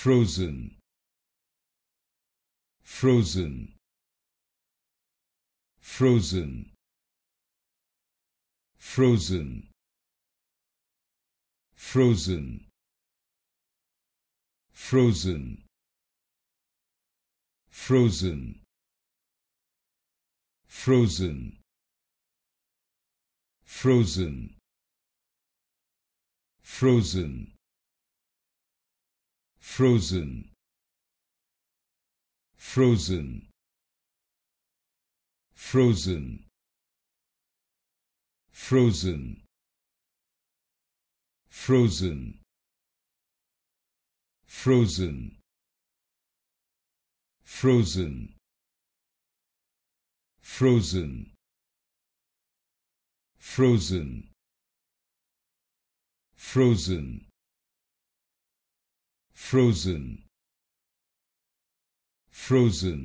frozen frozen frozen frozen frozen frozen frozen frozen frozen frozen frozen frozen frozen frozen frozen frozen frozen frozen frozen frozen frozen frozen